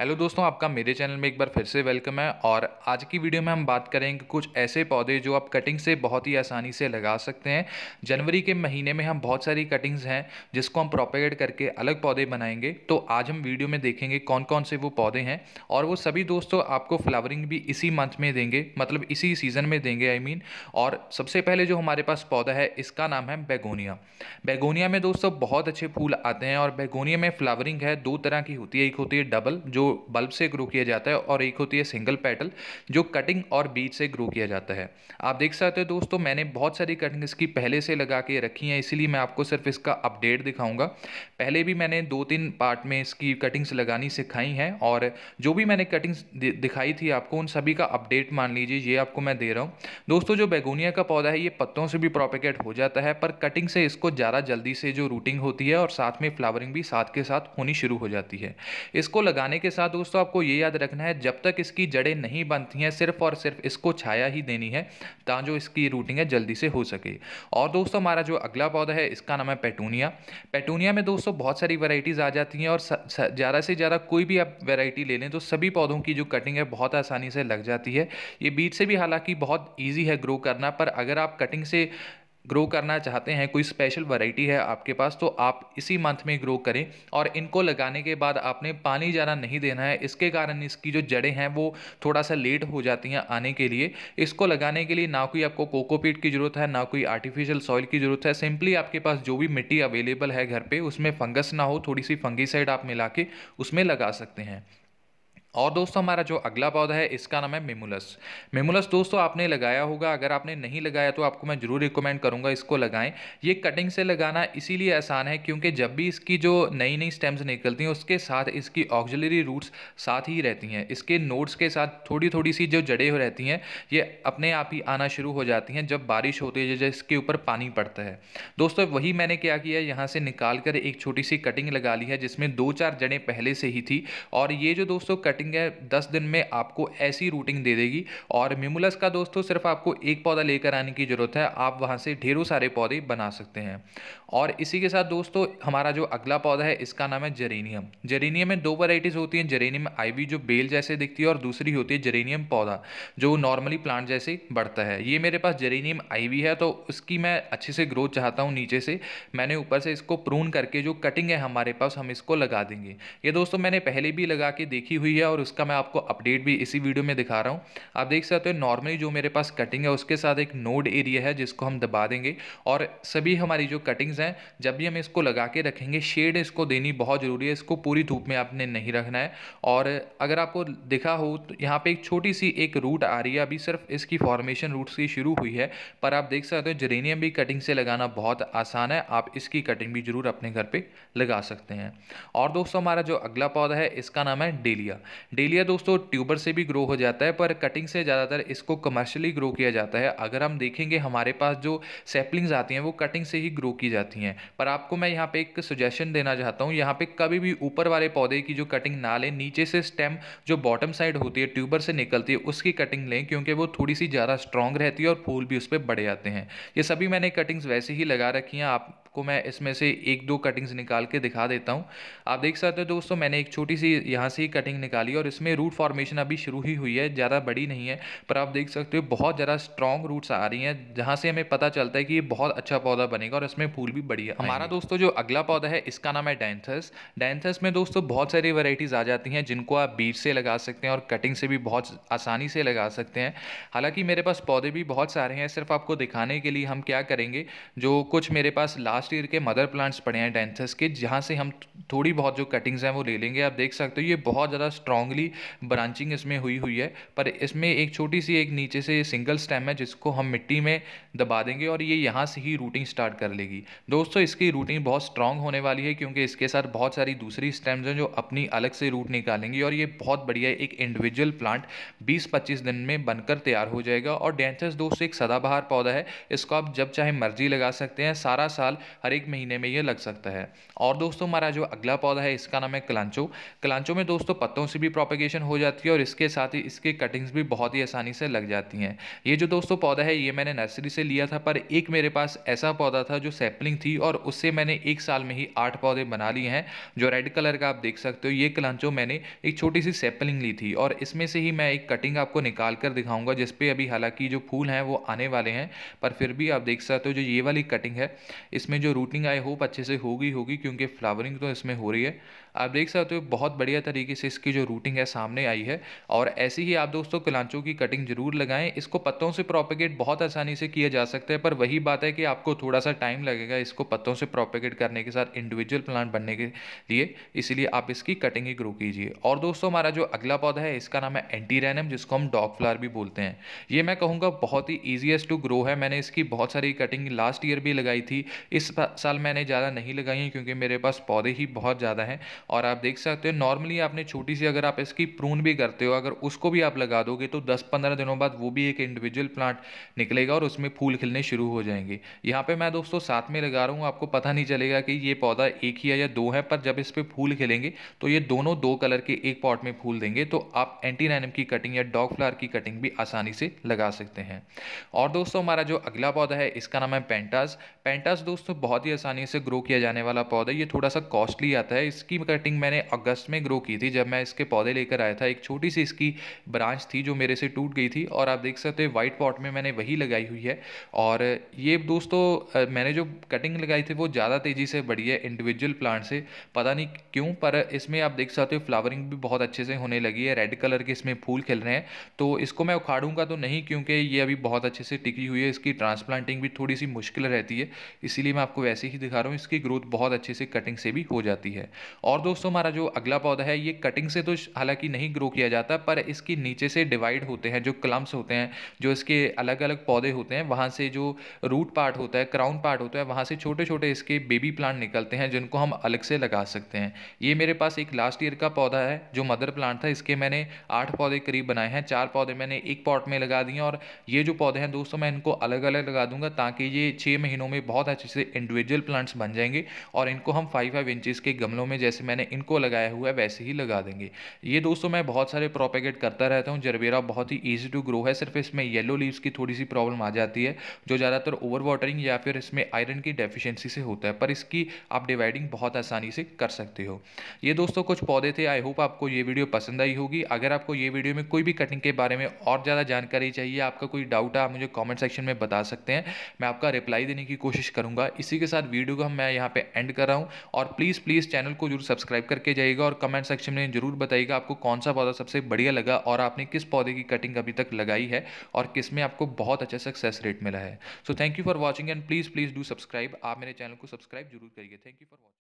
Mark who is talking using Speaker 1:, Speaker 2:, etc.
Speaker 1: hello दोस्तों आपका मेरे चैनल में एक बार फिर से वेलकम है और आज की वीडियो में हम बात करेंगे कुछ ऐसे पौधे जो आप कटिंग से बहुत ही आसानी से लगा सकते हैं जनवरी के महीने में हम बहुत सारी कटिंग्स हैं जिसको हम प्रोपेगेट करके अलग पौधे बनाएंगे तो आज हम वीडियो में देखेंगे कौन कौन से वो पौधे हैं और वो सभी दोस्तों आपको फ्लावरिंग भी इसी मंथ में देंगे मतलब इसी सीज़न में देंगे आई I मीन mean, और सबसे पहले जो हमारे पास पौधा है इसका नाम है बैगोनिया बैगोनिया में दोस्तों बहुत अच्छे फूल आते हैं और बैगोनिया में फ्लावरिंग है दो तरह की होती है एक होती है डबल जो बल्ब से ग्रो किया जाता है और एक होती है सिंगल पेटल जो कटिंग और बीज से ग्रो किया जाता है आप देख सकते हो दोस्तों मैंने बहुत सारी कटिंग इसकी पहले से लगा के रखी हैं इसीलिए मैं आपको सिर्फ इसका अपडेट दिखाऊंगा पहले भी मैंने दो तीन पार्ट में इसकी कटिंग्स लगानी सिखाई हैं और जो भी मैंने कटिंग्स दिखाई थी आपको उन सभी का अपडेट मान लीजिए ये आपको मैं दे रहा हूँ दोस्तों जो बैगोनिया का पौधा है ये पत्तों से भी प्रॉपिकेट हो जाता है पर कटिंग से इसको ज़्यादा जल्दी से जो रूटिंग होती है और साथ में फ्लावरिंग भी साथ के साथ होनी शुरू हो जाती है इसको लगाने के साथ साथ दोस्तों आपको ये याद रखना है जब तक इसकी जड़ें नहीं बनती हैं सिर्फ और सिर्फ इसको छाया ही देनी है ताकि जो इसकी रूटिंग है जल्दी से हो सके और दोस्तों हमारा जो अगला पौधा है इसका नाम है पेटूनिया पेटूनिया में दोस्तों बहुत सारी वेराइटीज़ आ जाती हैं और ज़्यादा से ज़्यादा कोई भी आप वेराइटी ले लें तो सभी पौधों की जो कटिंग है बहुत आसानी से लग जाती है ये बीज से भी हालांकि बहुत ईजी है ग्रो करना पर अगर आप कटिंग से ग्रो करना चाहते हैं कोई स्पेशल वैरायटी है आपके पास तो आप इसी मंथ में ग्रो करें और इनको लगाने के बाद आपने पानी ज़्यादा नहीं देना है इसके कारण इसकी जो जड़ें हैं वो थोड़ा सा लेट हो जाती हैं आने के लिए इसको लगाने के लिए ना कोई आपको कोकोपीट की ज़रूरत है ना कोई आर्टिफिशियल सॉइल की ज़रूरत है सिंपली आपके पास जो भी मिट्टी अवेलेबल है घर पर उसमें फंगस ना हो थोड़ी सी फंगी आप मिला के उसमें लगा सकते हैं और दोस्तों हमारा जो अगला पौधा है इसका नाम है मेमुलस मेमुलस दोस्तों आपने लगाया होगा अगर आपने नहीं लगाया तो आपको मैं ज़रूर रिकमेंड करूंगा इसको लगाएं ये कटिंग से लगाना इसीलिए आसान है क्योंकि जब भी इसकी जो नई नई स्टेम्स निकलती हैं उसके साथ इसकी ऑक्जलरी रूट्स साथ ही रहती हैं इसके नोट्स के साथ थोड़ी थोड़ी सी जो जड़ें रहती हैं ये अपने आप ही आना शुरू हो जाती हैं जब बारिश होती है इसके ऊपर पानी पड़ता है दोस्तों वही मैंने क्या किया यहाँ से निकाल कर एक छोटी सी कटिंग लगा ली है जिसमें दो चार जड़ें पहले से ही थी और ये जो दोस्तों कटिंग है दस दिन में आपको ऐसी रूटिंग दे देगी और मेमुलस का दोस्तों सिर्फ आपको एक पौधा लेकर आने की ज़रूरत है आप वहाँ से ढेरों सारे पौधे बना सकते हैं और इसी के साथ दोस्तों हमारा जो अगला पौधा है इसका नाम है जेरेनियम जेरेनियम में दो वराइटीज होती हैं जेरेनियम आईवी जो बेल जैसे दिखती है और दूसरी होती है जेरेनियम पौधा जो नॉर्मली प्लांट जैसे बढ़ता है ये मेरे पास जेरेनियम आईवी है तो उसकी मैं अच्छे से ग्रोथ चाहता हूँ नीचे से मैंने ऊपर से इसको प्रून करके जो कटिंग है हमारे पास हम इसको लगा देंगे ये दोस्तों मैंने पहले भी लगा के देखी हुई है है और उसका मैं आपको अपडेट भी इसी वीडियो में दिखा रहा हूँ आप देख सकते हो नॉर्मली जो मेरे पास कटिंग है उसके साथ एक नोड एरिया है जिसको हम दबा देंगे और सभी हमारी जो कटिंग्स हैं जब भी हम इसको लगा के रखेंगे शेड इसको देनी बहुत ज़रूरी है इसको पूरी धूप में आपने नहीं रखना है और अगर आपको दिखा हो तो यहाँ पर एक छोटी सी एक रूट आ रही है अभी सिर्फ इसकी फॉर्मेशन रूट से शुरू हुई है पर आप देख सकते हो जेरेनियम भी कटिंग से लगाना बहुत आसान है आप इसकी कटिंग भी ज़रूर अपने घर पर लगा सकते हैं और दोस्तों हमारा जो अगला पौधा है इसका नाम है डेलिया डेलिया दोस्तों ट्यूबर से भी ग्रो हो जाता है पर कटिंग से ज़्यादातर इसको कमर्शियली ग्रो किया जाता है अगर हम देखेंगे हमारे पास जो सेपलिंग्स आती हैं वो कटिंग से ही ग्रो की जाती हैं पर आपको मैं यहाँ पर एक सजेशन देना चाहता हूँ यहाँ पर कभी भी ऊपर वाले पौधे की जो कटिंग ना लें नीचे से स्टेम जो बॉटम साइड होती है ट्यूबर से निकलती है उसकी कटिंग लें क्योंकि वो थोड़ी सी ज़्यादा स्ट्रॉन्ग रहती है और फूल भी उस पर बढ़ जाते हैं ये सभी मैंने कटिंग्स वैसे ही लगा रखी हैं आप आपको मैं इसमें से एक दो कटिंग्स निकाल के दिखा देता हूँ आप देख सकते हो दोस्तों मैंने एक छोटी सी यहाँ से ही कटिंग निकाली और इसमें रूट फॉर्मेशन अभी शुरू ही हुई है ज़्यादा बड़ी नहीं है पर आप देख सकते हो बहुत ज़्यादा स्ट्रॉन्ग रूट्स आ रही हैं जहाँ से हमें पता चलता है कि ये बहुत अच्छा पौधा बनेगा और इसमें फूल भी बढ़िया हाँ हमारा दोस्तों जो अगला पौधा है इसका नाम है डेंथस डेंथस में दोस्तों बहुत सारी वेराइटीज़ आ जाती हैं जिनको आप बीज से लगा सकते हैं और कटिंग से भी बहुत आसानी से लगा सकते हैं हालांकि मेरे पास पौधे भी बहुत सारे हैं सिर्फ आपको दिखाने के लिए हम क्या करेंगे जो कुछ मेरे पास लास्ट लास्ट ईयर के मदर प्लांट्स पड़े हैं डेंथस के जहाँ से हम थोड़ी बहुत जो कटिंग्स हैं वो ले लेंगे आप देख सकते हो ये बहुत ज़्यादा स्ट्रांगली ब्रांचिंग इसमें हुई हुई है पर इसमें एक छोटी सी एक नीचे से सिंगल स्टेम है जिसको हम मिट्टी में दबा देंगे और ये यहाँ से ही रूटिंग स्टार्ट कर लेगी दोस्तों इसकी रूटिंग बहुत स्ट्रांग होने वाली है क्योंकि इसके साथ बहुत सारी दूसरी स्टेम्स हैं जो अपनी अलग से रूट निकालेंगी और ये बहुत बढ़िया एक इंडिविजुअल प्लांट बीस पच्चीस दिन में बनकर तैयार हो जाएगा और डेंथस दोस्तों एक सदाबहार पौधा है इसको आप जब चाहे मर्जी लगा सकते हैं सारा साल हर एक महीने में ये लग सकता है और दोस्तों हमारा जो अगला पौधा है इसका नाम है कलांचो कलांचो में दोस्तों पत्तों से भी प्रोपेगेशन हो जाती है और इसके साथ ही इसके कटिंग्स भी बहुत ही आसानी से लग जाती हैं ये जो दोस्तों पौधा है ये मैंने नर्सरी से लिया था पर एक मेरे पास ऐसा पौधा था जो सैपलिंग थी और उससे मैंने एक साल में ही आठ पौधे बना लिए हैं जो रेड कलर का आप देख सकते हो ये कलांचो मैंने एक छोटी सी सैपलिंग ली थी और इसमें से ही मैं एक कटिंग आपको निकाल कर दिखाऊंगा जिसपे अभी हालांकि जो फूल हैं वो आने वाले हैं पर फिर भी आप देख सकते हो जो ये वाली कटिंग है इसमें इसमें जो रूटिंग आई होप अच्छे से होगी होगी क्योंकि फ्लावरिंग तो इसमें हो रही है आप देख सकते हो बहुत बढ़िया तरीके से इसकी जो रूटिंग है सामने आई है और ऐसी ही आप दोस्तों कलांचों की कटिंग ज़रूर लगाएं इसको पत्तों से प्रोपेगेट बहुत आसानी से किया जा सकता है पर वही बात है कि आपको थोड़ा सा टाइम लगेगा इसको पत्तों से प्रोपेगेट करने के साथ इंडिविजुअल प्लांट बनने के लिए इसीलिए आप इसकी कटिंग ही ग्रो कीजिए और दोस्तों हमारा जो अगला पौधा है इसका नाम है एंटीरैनम जिसको हम डॉग फ्लावर भी बोलते हैं ये मैं कहूँगा बहुत ही ईजिएस्ट टू ग्रो है मैंने इसकी बहुत सारी कटिंग लास्ट ईयर भी लगाई थी इस साल मैंने ज़्यादा नहीं लगाई हैं क्योंकि मेरे पास पौधे ही बहुत ज़्यादा हैं और आप देख सकते हो नॉर्मली आपने छोटी सी अगर आप इसकी प्रून भी करते हो अगर उसको भी आप लगा दोगे तो दस पंद्रह दिनों बाद वो भी एक इंडिविजुअल प्लांट निकलेगा और उसमें फूल खिलने शुरू हो जाएंगे यहाँ पर मैं दोस्तों साथ में लगा रहा हूँ आपको पता नहीं चलेगा कि ये पौधा एक ही है या दो है पर जब इस पर फूल खिलेंगे तो ये दोनों दो कलर के एक पॉट में फूल देंगे तो आप एंटी नैनम की कटिंग या डॉग फ्लावर की कटिंग भी आसानी से लगा सकते हैं और दोस्तों हमारा जो अगला पौधा है इसका नाम है पेंटास पेंटास दोस्तों बहुत ही आसानी से ग्रो किया जाने वाला पौधा ये थोड़ा सा कॉस्टली आता है इसकी कटिंग मैंने अगस्त में ग्रो की थी जब मैं इसके पौधे लेकर आया था एक छोटी सी इसकी ब्रांच थी जो मेरे से टूट गई थी और आप देख सकते हैं वाइट पॉट में मैंने वही लगाई हुई है और ये दोस्तों मैंने जो कटिंग लगाई थी वो ज़्यादा तेज़ी से बढ़ी है इंडिविजुअल प्लांट से पता नहीं क्यों पर इसमें आप देख सकते हो फ्लावरिंग भी बहुत अच्छे से होने लगी है रेड कलर के इसमें फूल खिल रहे हैं तो इसको मैं उखाड़ूंगा तो नहीं क्योंकि ये अभी बहुत अच्छे से टिकी हुई है इसकी ट्रांसप्लांटिंग भी थोड़ी सी मुश्किल रहती है इसीलिए मैं आपको वैसे ही दिखा रहा हूँ इसकी ग्रोथ बहुत अच्छे से कटिंग से भी हो जाती है और दोस्तों हमारा जो अगला पौधा है ये कटिंग से तो हालांकि नहीं ग्रो किया जाता पर इसके नीचे से डिवाइड होते हैं जो क्लम्स होते हैं जो इसके अलग अलग पौधे होते हैं वहाँ से जो रूट पार्ट होता है क्राउन पार्ट होता है वहाँ से छोटे छोटे इसके बेबी प्लांट निकलते हैं जिनको हम अलग से लगा सकते हैं ये मेरे पास एक लास्ट ईयर का पौधा है जो मदर प्लांट था इसके मैंने आठ पौधे करीब बनाए हैं चार पौधे मैंने एक पॉट में लगा दिए और ये जो पौधे हैं दोस्तों मैं इनको अलग अलग लगा दूंगा ताकि ये छः महीनों में बहुत अच्छे से इंडिविजुअल प्लांट्स बन जाएंगे और इनको हम फाइव फाइव इंचज़ के गमलों में जैसे मैंने इनको लगाया हुआ है वैसे ही लगा देंगे ये दोस्तों मैं बहुत सारे प्रोपेगेट करता रहता हूँ जरबेरा बहुत ही ईजी टू ग्रो है सिर्फ इसमें येलो लीव्स की थोड़ी सी प्रॉब्लम आ जाती है जो ज़्यादातर ओवर वाटरिंग या फिर इसमें आयरन की डेफिशिएंसी से होता है पर इसकी आप डिवाइडिंग बहुत आसानी से कर सकते हो ये दोस्तों कुछ पौधे थे आई होप आपको ये वीडियो पसंद आई होगी अगर आपको ये वीडियो में कोई भी कटिंग के बारे में और ज़्यादा जानकारी चाहिए आपका कोई डाउट है आप मुझे कॉमेंट सेक्शन में बता सकते हैं मैं आपका रिप्लाई देने की कोशिश करूँगा इसी इसी के साथ वीडियो को हम मैं यहाँ पे एंड कर रहा हूँ और प्लीज़ प्लीज़ चैनल को जरूर सब्सक्राइब करके जाइएगा और कमेंट सेक्शन में जरूर बताइएगा आपको कौन सा पौधा सबसे बढ़िया लगा और आपने किस पौधे की कटिंग अभी तक लगाई है और किस में आपको बहुत अच्छा सक्सेस रेट मिला है so thank you for watching and please please do subscribe आप मेरे चैनल को सब्सक्राइब जरूर करिए थैंक यू फॉर वॉचिंग